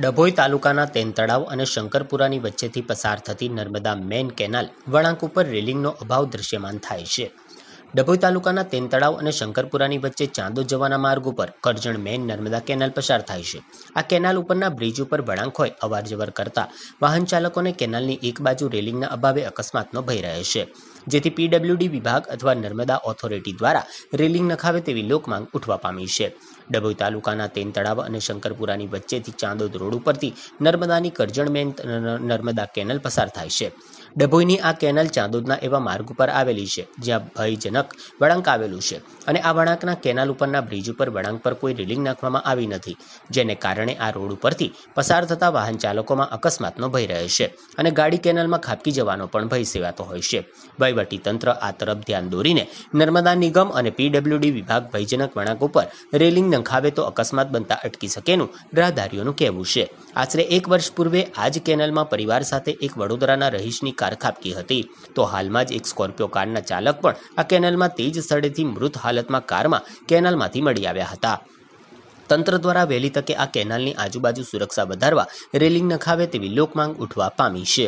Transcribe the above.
ડભોઈ તાલુકાના તેન તળાવ અને શંકરપુરાની વચ્ચેથી પસાર થતી નર્મદા મેન કેનાલ વળાંક ઉપર રેલિંગનો અભાવ દૃશ્યમાન થાય છે ડભોઈ તાલુકાના તેન તળાવ અને શંકરપુરાની વચ્ચે ચાંદો જવાના માર્ગ ઉપર કરજણ મેન નર્મદા કેનાલ પસાર થાય છે આ કેનાલ ઉપરના બ્રિજ ઉપર વળાંક હોય અવારજવર કરતા વાહન ચાલકોને કેનાલની એક બાજુ રેલિંગના અભાવે અકસ્માતનો ભય રહે છે જેથી પીડબ્લ્યુડી વિભાગ અથવા નર્મદા ઓથોરિટી દ્વારા રેલિંગ નખાવે તેવી લોકમાંગ ઉઠવા પામી છે ડભોઈ તાલુકાના તેન તળાવ અને શંકરપુરાની વચ્ચેથી ચાંદોદ રોડ ઉપરથી નર્મદાની કરજણ મેન નર્મદા કેનલ પસાર થાય છે ડભોઈની આ કેનલ ચાંદોદના એવા માર્ગ ઉપર આવેલી છે જ્યાં ભયજનક વળાંક આવેલું છે અને આ વળાંકના કેનાલ ઉપરના બ્રિજ ઉપર વળાંક પર કોઈ રેલિંગ નાખવામાં આવી નથી જેને કારણે આ રોડ ઉપરથી પસાર થતા વાહન ચાલકોમાં અકસ્માતનો ભય રહે છે અને ગાડી કેનલમાં ખાપકી જવાનો પણ ભય સેવાતો હોય છે વહીવટી તંત્ર આ તરફ ધ્યાન દોરીને નર્મદા નિગમ અને પીડબ્લ્યુડી વિભાગ ભયજનક વળાંક ઉપર રેલિંગ નંખાવે તો અકસ્માત બનતા અટકી શકેનું રાહદારીઓનું કહેવું છે આશરે એક વર્ષ પૂર્વે આ જ કેનાલમાં પરિવાર સાથે એક વડોદરાના રહીશની કાર ખાબકી હતી તો હાલમાં જ એક સ્કોર્પિયો કારના ચાલક પણ આ કેનાલમાં તે જ સ્થળેથી મૃત હાલતમાં કારમાં કેનાલમાંથી મળી આવ્યા હતા તંત્ર દ્વારા વહેલી તકે આ કેનાલની આજુબાજુ સુરક્ષા વધારવા રેલિંગ નખાવે તેવી લોકમાંગ ઉઠવા પામી છે